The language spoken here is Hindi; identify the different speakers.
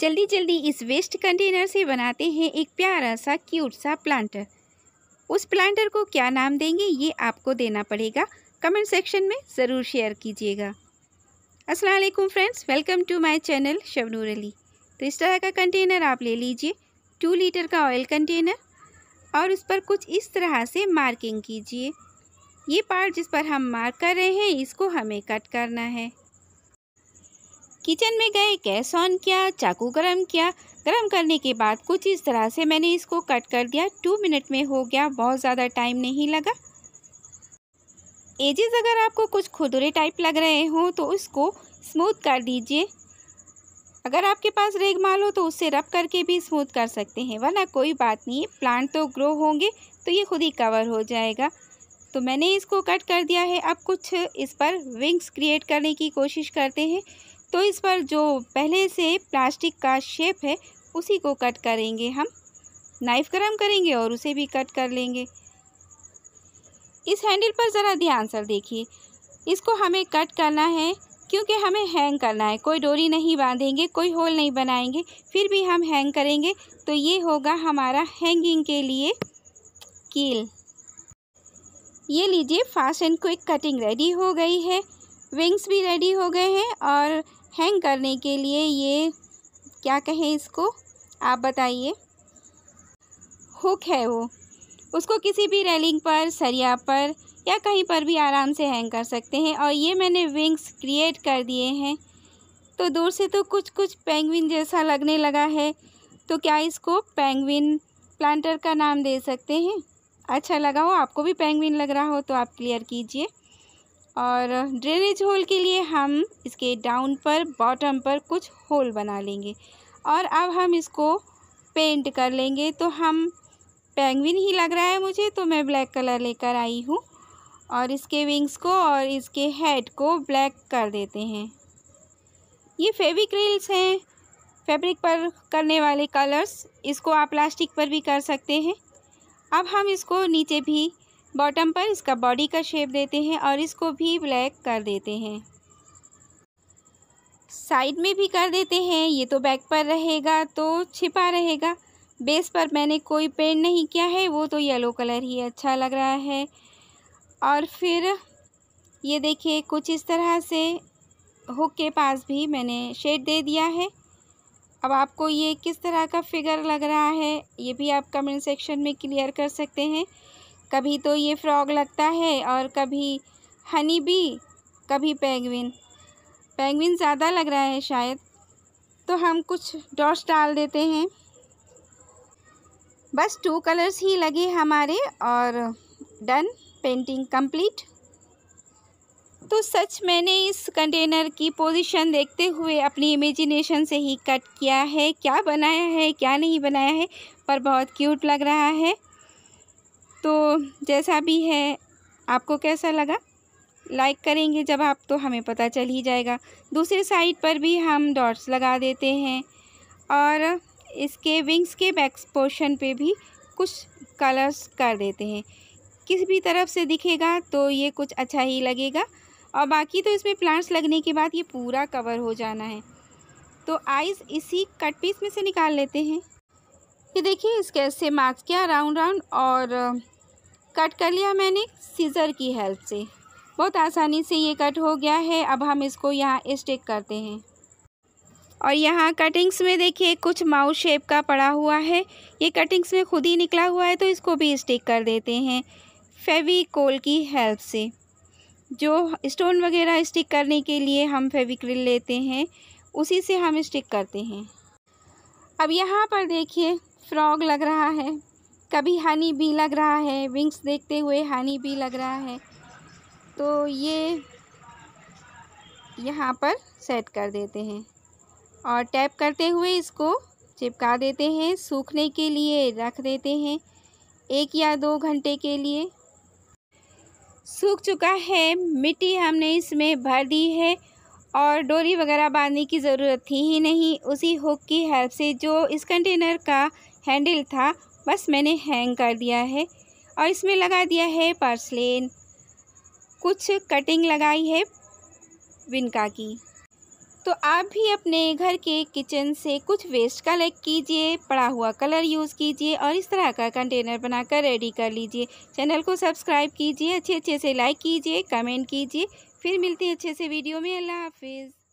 Speaker 1: जल्दी जल्दी इस वेस्ट कंटेनर से बनाते हैं एक प्यारा सा क्यूट सा प्लांटर उस प्लांटर को क्या नाम देंगे ये आपको देना पड़ेगा कमेंट सेक्शन में ज़रूर शेयर कीजिएगा असलम friends welcome to my channel Shabnoor Ali तो इस तरह का कंटेनर आप ले लीजिए टू लीटर का ऑयल कंटेनर और उस पर कुछ इस तरह से मार्किंग कीजिए ये पार्ट जिस पर हम मार्क कर रहे हैं इसको हमें कट करना है किचन में गए गैस ऑन किया चाकू गरम किया गरम करने के बाद कुछ इस तरह से मैंने इसको कट कर दिया टू मिनट में हो गया बहुत ज़्यादा टाइम नहीं लगा एजेस अगर आपको कुछ खुदरे टाइप लग रहे हों तो उसको स्मूथ कर दीजिए अगर आपके पास रेग माल हो तो उससे रब करके भी स्मूथ कर सकते हैं वरना कोई बात नहीं प्लांट तो ग्रो होंगे तो ये खुद ही कवर हो जाएगा तो मैंने इसको कट कर दिया है अब कुछ इस पर विंग्स क्रिएट करने की कोशिश करते हैं तो इस पर जो पहले से प्लास्टिक का शेप है उसी को कट करेंगे हम नाइफ़ गरम करेंगे और उसे भी कट कर लेंगे इस हैंडल पर ज़रा ध्यान से देखिए इसको हमें कट करना है क्योंकि हमें हैंग करना है कोई डोरी नहीं बांधेंगे कोई होल नहीं बनाएंगे फिर भी हम हैंग करेंगे तो ये होगा हमारा हैंगिंग के लिए कील ये लीजिए fast and quick cutting ready हो गई है विंग्स भी रेडी हो गए हैं और हैंग करने के लिए ये क्या कहें इसको आप बताइए हुक है वो उसको किसी भी रेलिंग पर सरिया पर या कहीं पर भी आराम से हैंग कर सकते हैं और ये मैंने विंग्स क्रिएट कर दिए हैं तो दूर से तो कुछ कुछ पेंगविन जैसा लगने लगा है तो क्या इसको पेंगविन प्लांटर का नाम दे सकते हैं अच्छा लगा हो आपको भी पेंगविन लग रहा हो तो आप क्लियर कीजिए और ड्रेनेज होल के लिए हम इसके डाउन पर बॉटम पर कुछ होल बना लेंगे और अब हम इसको पेंट कर लेंगे तो हम पेंगविन ही लग रहा है मुझे तो मैं ब्लैक कलर लेकर आई हूँ और इसके विंग्स को और इसके हेड को ब्लैक कर देते हैं ये फेविक्रिल्स हैं फैब्रिक पर करने वाले कलर्स इसको आप प्लास्टिक पर भी कर सकते हैं अब हम इसको नीचे भी बॉटम पर इसका बॉडी का शेप देते हैं और इसको भी ब्लैक कर देते हैं साइड में भी कर देते हैं ये तो बैक पर रहेगा तो छिपा रहेगा बेस पर मैंने कोई पेंट नहीं किया है वो तो येलो कलर ही अच्छा लग रहा है और फिर ये देखिए कुछ इस तरह से हुक के पास भी मैंने शेड दे दिया है अब आपको ये किस तरह का फिगर लग रहा है ये भी आप कमेंट सेक्शन में क्लियर कर सकते हैं कभी तो ये फ्रॉग लगता है और कभी हनी भी कभी पैगविन पैगविन ज़्यादा लग रहा है शायद तो हम कुछ डॉट्स डाल देते हैं बस टू कलर्स ही लगे हमारे और डन पेंटिंग कंप्लीट तो सच मैंने इस कंटेनर की पोजीशन देखते हुए अपनी इमेजिनेशन से ही कट किया है क्या बनाया है क्या नहीं बनाया है पर बहुत क्यूट लग रहा है तो जैसा भी है आपको कैसा लगा लाइक करेंगे जब आप तो हमें पता चल ही जाएगा दूसरी साइड पर भी हम डॉट्स लगा देते हैं और इसके विंग्स के बैक पोर्शन पे भी कुछ कलर्स कर देते हैं किस भी तरफ से दिखेगा तो ये कुछ अच्छा ही लगेगा और बाकी तो इसमें प्लांट्स लगने के बाद ये पूरा कवर हो जाना है तो आइज़ इसी कट पीस में से निकाल लेते हैं ये देखिए इसके ऐसे मार्क्स किया राउंड राउंड और कट कर लिया मैंने सीज़र की हेल्प से बहुत आसानी से ये कट हो गया है अब हम इसको यहाँ स्टिक करते हैं और यहाँ कटिंग्स में देखिए कुछ माउस शेप का पड़ा हुआ है ये कटिंग्स में खुद ही निकला हुआ है तो इसको भी स्टिक कर देते हैं फेविकोल की हेल्प से जो स्टोन वगैरह स्टिक करने के लिए हम फेविक्रिल लेते हैं उसी से हम स्टिक करते हैं अब यहाँ पर देखिए फ्रॉग लग रहा है कभी हानि भी लग रहा है विंग्स देखते हुए हानि भी लग रहा है तो ये यहाँ पर सेट कर देते हैं और टैप करते हुए इसको चिपका देते हैं सूखने के लिए रख देते हैं एक या दो घंटे के लिए सूख चुका है मिट्टी हमने इसमें भर दी है और डोरी वगैरह बांधने की ज़रूरत थी ही नहीं उसी हुक की हेल्प से जो इस कंटेनर का हैंडल था बस मैंने हैंग कर दिया है और इसमें लगा दिया है पार्सलेन कुछ कटिंग लगाई है विनका की तो आप भी अपने घर के किचन से कुछ वेस्ट कलेक्ट कीजिए पड़ा हुआ कलर यूज़ कीजिए और इस तरह का कंटेनर बनाकर रेडी कर लीजिए चैनल को सब्सक्राइब कीजिए अच्छे अच्छे से लाइक कीजिए कमेंट कीजिए फिर मिलते हैं अच्छे से वीडियो में अल्लाह हाफिज़